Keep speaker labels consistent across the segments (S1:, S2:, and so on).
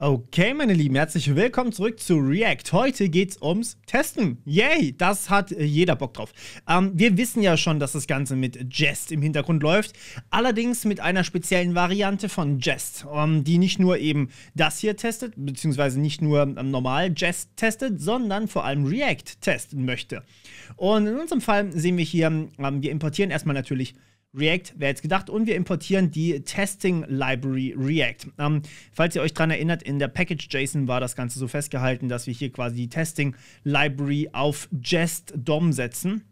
S1: Okay, meine Lieben, herzlich willkommen zurück zu React. Heute geht's ums Testen. Yay, das hat jeder Bock drauf. Ähm, wir wissen ja schon, dass das Ganze mit Jest im Hintergrund läuft, allerdings mit einer speziellen Variante von Jest, ähm, die nicht nur eben das hier testet, beziehungsweise nicht nur ähm, normal Jest testet, sondern vor allem React testen möchte. Und in unserem Fall sehen wir hier, ähm, wir importieren erstmal natürlich React, wer jetzt gedacht, und wir importieren die Testing Library React. Ähm, falls ihr euch daran erinnert, in der Package JSON war das Ganze so festgehalten, dass wir hier quasi die Testing Library auf Jest DOM setzen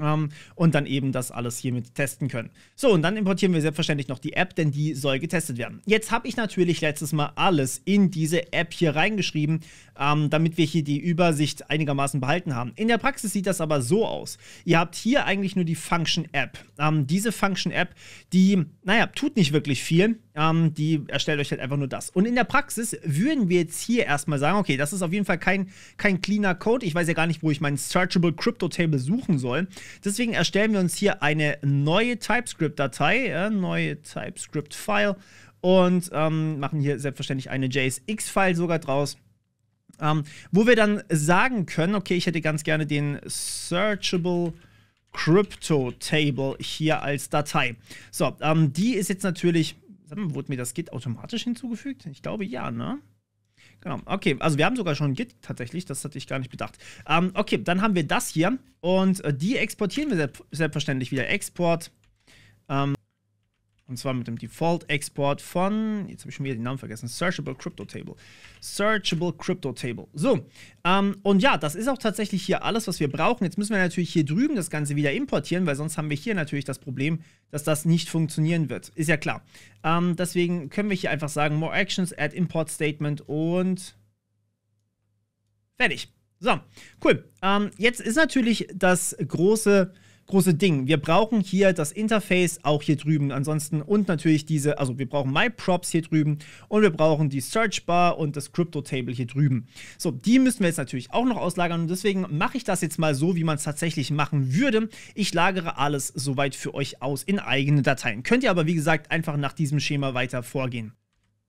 S1: ähm, und dann eben das alles hiermit testen können. So, und dann importieren wir selbstverständlich noch die App, denn die soll getestet werden. Jetzt habe ich natürlich letztes Mal alles in diese App hier reingeschrieben, ähm, damit wir hier die Übersicht einigermaßen behalten haben. In der Praxis sieht das aber so aus. Ihr habt hier eigentlich nur die Function App. Ähm, diese Function App, die, naja, tut nicht wirklich viel ähm, die erstellt euch halt einfach nur das. Und in der Praxis würden wir jetzt hier erstmal sagen, okay, das ist auf jeden Fall kein, kein cleaner Code. Ich weiß ja gar nicht, wo ich meinen Searchable Crypto Table suchen soll. Deswegen erstellen wir uns hier eine neue TypeScript-Datei, äh, neue TypeScript-File und ähm, machen hier selbstverständlich eine JSX-File sogar draus. Ähm, wo wir dann sagen können, okay, ich hätte ganz gerne den Searchable Crypto Table hier als Datei. So, ähm, die ist jetzt natürlich Mal, wurde mir das Git automatisch hinzugefügt? Ich glaube ja, ne? Genau. Okay, also wir haben sogar schon Git tatsächlich, das hatte ich gar nicht bedacht. Ähm, okay, dann haben wir das hier und äh, die exportieren wir selbstverständlich wieder. Export ähm, und zwar mit dem Default-Export von, jetzt habe ich schon wieder den Namen vergessen, Searchable Crypto Table. Searchable Crypto Table. So, ähm, und ja, das ist auch tatsächlich hier alles, was wir brauchen. Jetzt müssen wir natürlich hier drüben das Ganze wieder importieren, weil sonst haben wir hier natürlich das Problem, dass das nicht funktionieren wird. Ist ja klar. Ähm, deswegen können wir hier einfach sagen, More Actions, Add Import Statement und fertig. So, cool. Ähm, jetzt ist natürlich das große große Ding. Wir brauchen hier das Interface auch hier drüben. Ansonsten und natürlich diese, also wir brauchen MyProps hier drüben und wir brauchen die Search Bar und das Crypto Table hier drüben. So, die müssen wir jetzt natürlich auch noch auslagern und deswegen mache ich das jetzt mal so, wie man es tatsächlich machen würde. Ich lagere alles soweit für euch aus in eigene Dateien. Könnt ihr aber, wie gesagt, einfach nach diesem Schema weiter vorgehen.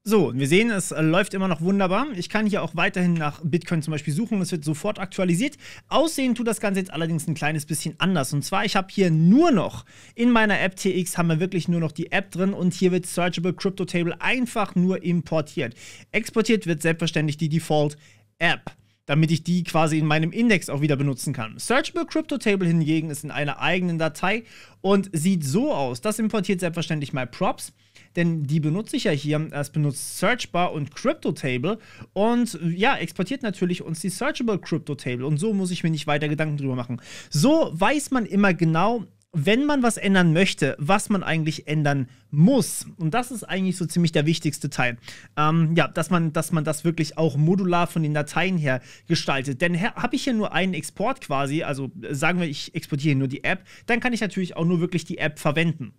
S1: So, wir sehen, es äh, läuft immer noch wunderbar. Ich kann hier auch weiterhin nach Bitcoin zum Beispiel suchen. Es wird sofort aktualisiert. Aussehen tut das Ganze jetzt allerdings ein kleines bisschen anders. Und zwar, ich habe hier nur noch in meiner App TX haben wir wirklich nur noch die App drin und hier wird Searchable Crypto Table einfach nur importiert. Exportiert wird selbstverständlich die Default App damit ich die quasi in meinem Index auch wieder benutzen kann. Searchable Crypto Table hingegen ist in einer eigenen Datei und sieht so aus. Das importiert selbstverständlich mal Props denn die benutze ich ja hier. Es benutzt Searchbar und Crypto Table und ja, exportiert natürlich uns die Searchable Crypto Table und so muss ich mir nicht weiter Gedanken drüber machen. So weiß man immer genau, wenn man was ändern möchte, was man eigentlich ändern muss. Und das ist eigentlich so ziemlich der wichtigste Teil. Ähm, ja, dass man, dass man das wirklich auch modular von den Dateien her gestaltet. Denn habe ich hier nur einen Export quasi, also sagen wir, ich exportiere hier nur die App, dann kann ich natürlich auch nur wirklich die App verwenden.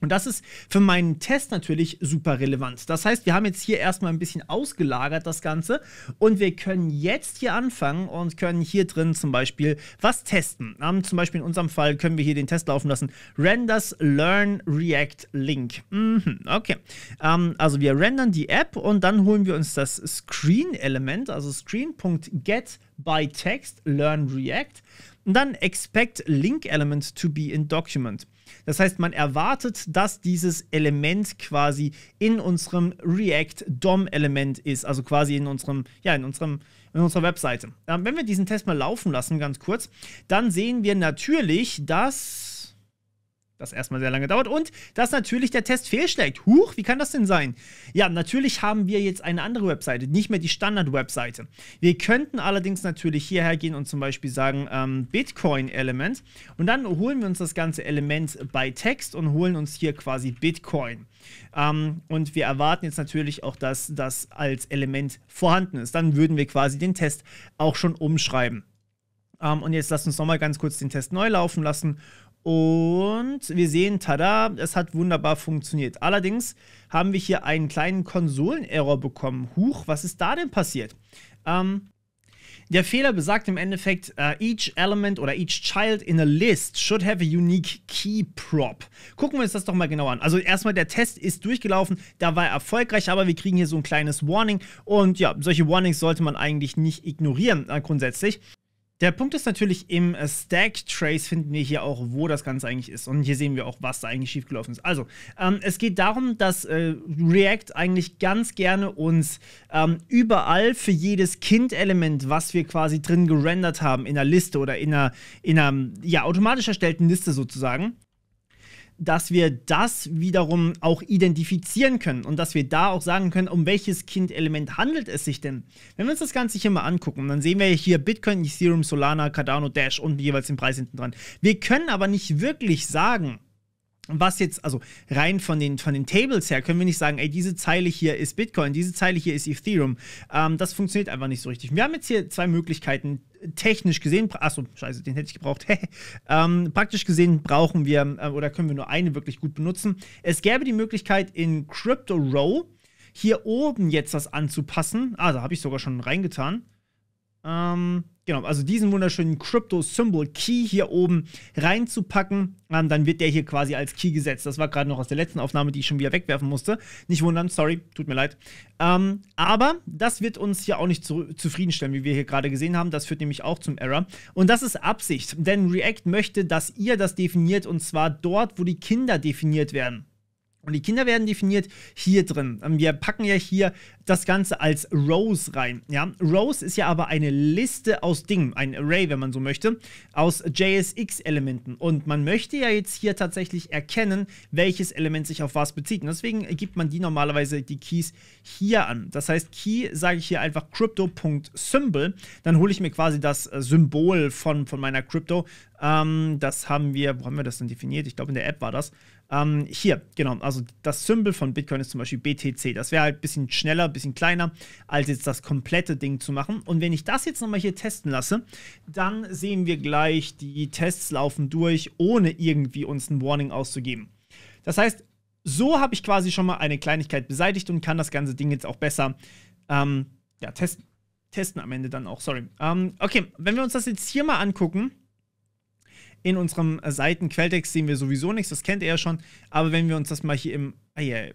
S1: Und das ist für meinen Test natürlich super relevant. Das heißt, wir haben jetzt hier erstmal ein bisschen ausgelagert das Ganze und wir können jetzt hier anfangen und können hier drin zum Beispiel was testen. Um, zum Beispiel in unserem Fall können wir hier den Test laufen lassen. Renders Learn React Link. Mhm, okay. Um, ähm, also wir rendern die App und dann holen wir uns das Screen-Element, also Screen.getByTextLearnReact. learn react und dann expect link element to be in document. Das heißt, man erwartet, dass dieses Element quasi in unserem React DOM-Element ist, also quasi in unserem, ja, in unserem, in unserer Webseite. Ähm, wenn wir diesen Test mal laufen lassen, ganz kurz, dann sehen wir natürlich, dass das erstmal sehr lange dauert und dass natürlich der Test fehlschlägt. Huch, wie kann das denn sein? Ja, natürlich haben wir jetzt eine andere Webseite, nicht mehr die Standard-Webseite. Wir könnten allerdings natürlich hierher gehen und zum Beispiel sagen ähm, Bitcoin-Element und dann holen wir uns das ganze Element bei Text und holen uns hier quasi Bitcoin. Ähm, und wir erwarten jetzt natürlich auch, dass das als Element vorhanden ist. Dann würden wir quasi den Test auch schon umschreiben. Ähm, und jetzt lass uns nochmal ganz kurz den Test neu laufen lassen und wir sehen, tada, es hat wunderbar funktioniert. Allerdings haben wir hier einen kleinen Konsolen-Error bekommen. Huch, was ist da denn passiert? Ähm, der Fehler besagt im Endeffekt, uh, each element oder each child in a list should have a unique key prop. Gucken wir uns das doch mal genau an. Also erstmal, der Test ist durchgelaufen, da war er erfolgreich, aber wir kriegen hier so ein kleines Warning. Und ja, solche Warnings sollte man eigentlich nicht ignorieren äh, grundsätzlich. Der Punkt ist natürlich, im äh, Stack Trace finden wir hier auch, wo das Ganze eigentlich ist. Und hier sehen wir auch, was da eigentlich schiefgelaufen ist. Also, ähm, es geht darum, dass äh, React eigentlich ganz gerne uns ähm, überall für jedes Kind-Element, was wir quasi drin gerendert haben, in einer Liste oder in einer, in einer ja, automatisch erstellten Liste sozusagen, dass wir das wiederum auch identifizieren können und dass wir da auch sagen können, um welches Kindelement handelt es sich denn. Wenn wir uns das Ganze hier mal angucken, dann sehen wir hier Bitcoin, Ethereum, Solana, Cardano, Dash und jeweils den Preis hinten dran. Wir können aber nicht wirklich sagen, was jetzt, also rein von den, von den Tables her, können wir nicht sagen, ey, diese Zeile hier ist Bitcoin, diese Zeile hier ist Ethereum. Ähm, das funktioniert einfach nicht so richtig. Wir haben jetzt hier zwei Möglichkeiten, technisch gesehen, achso, scheiße, den hätte ich gebraucht. ähm, praktisch gesehen brauchen wir äh, oder können wir nur eine wirklich gut benutzen. Es gäbe die Möglichkeit in Crypto Row hier oben jetzt das anzupassen. Ah, da habe ich sogar schon reingetan. Ähm, genau, also diesen wunderschönen Crypto Symbol Key hier oben reinzupacken. Ähm, dann wird der hier quasi als Key gesetzt. Das war gerade noch aus der letzten Aufnahme, die ich schon wieder wegwerfen musste. Nicht wundern, sorry, tut mir leid. Ähm, aber das wird uns hier auch nicht zu zufriedenstellen, wie wir hier gerade gesehen haben. Das führt nämlich auch zum Error. Und das ist Absicht, denn React möchte, dass ihr das definiert und zwar dort, wo die Kinder definiert werden. Und die Kinder werden definiert hier drin. Ähm, wir packen ja hier das Ganze als Rows rein. Ja? Rows ist ja aber eine Liste aus Dingen, ein Array, wenn man so möchte, aus JSX-Elementen. Und man möchte ja jetzt hier tatsächlich erkennen, welches Element sich auf was bezieht. Und deswegen gibt man die normalerweise die Keys hier an. Das heißt, Key sage ich hier einfach crypto.symbol. Dann hole ich mir quasi das äh, Symbol von, von meiner Crypto. Ähm, das haben wir, wo haben wir das denn definiert? Ich glaube, in der App war das. Ähm, hier, genau, also das Symbol von Bitcoin ist zum Beispiel BTC. Das wäre halt ein bisschen schneller, ein bisschen kleiner, als jetzt das komplette Ding zu machen. Und wenn ich das jetzt nochmal hier testen lasse, dann sehen wir gleich, die Tests laufen durch, ohne irgendwie uns ein Warning auszugeben. Das heißt, so habe ich quasi schon mal eine Kleinigkeit beseitigt und kann das ganze Ding jetzt auch besser ähm, ja, testen, testen am Ende dann auch, sorry. Ähm, okay, wenn wir uns das jetzt hier mal angucken, in unserem äh, Seitenquelltext sehen wir sowieso nichts, das kennt ihr ja schon. Aber wenn wir uns das mal hier im. Ah yeah,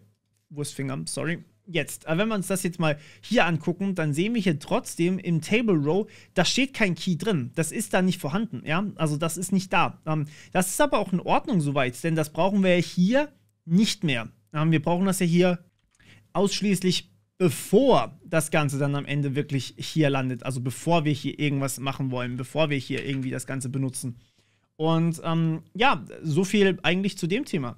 S1: Wurstfinger, sorry. Jetzt, aber wenn wir uns das jetzt mal hier angucken, dann sehen wir hier trotzdem im Table Row, da steht kein Key drin. Das ist da nicht vorhanden, ja? Also das ist nicht da. Ähm, das ist aber auch in Ordnung soweit, denn das brauchen wir hier nicht mehr. Ähm, wir brauchen das ja hier ausschließlich bevor das Ganze dann am Ende wirklich hier landet. Also bevor wir hier irgendwas machen wollen, bevor wir hier irgendwie das Ganze benutzen. Und ähm, ja, so viel eigentlich zu dem Thema.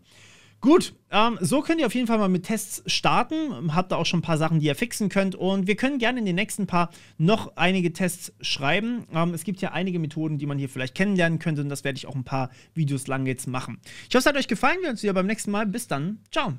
S1: Gut, ähm, so könnt ihr auf jeden Fall mal mit Tests starten. Habt da auch schon ein paar Sachen, die ihr fixen könnt. Und wir können gerne in den nächsten paar noch einige Tests schreiben. Ähm, es gibt ja einige Methoden, die man hier vielleicht kennenlernen könnte. Und das werde ich auch ein paar Videos lang jetzt machen. Ich hoffe, es hat euch gefallen. Wir sehen uns wieder beim nächsten Mal. Bis dann. Ciao.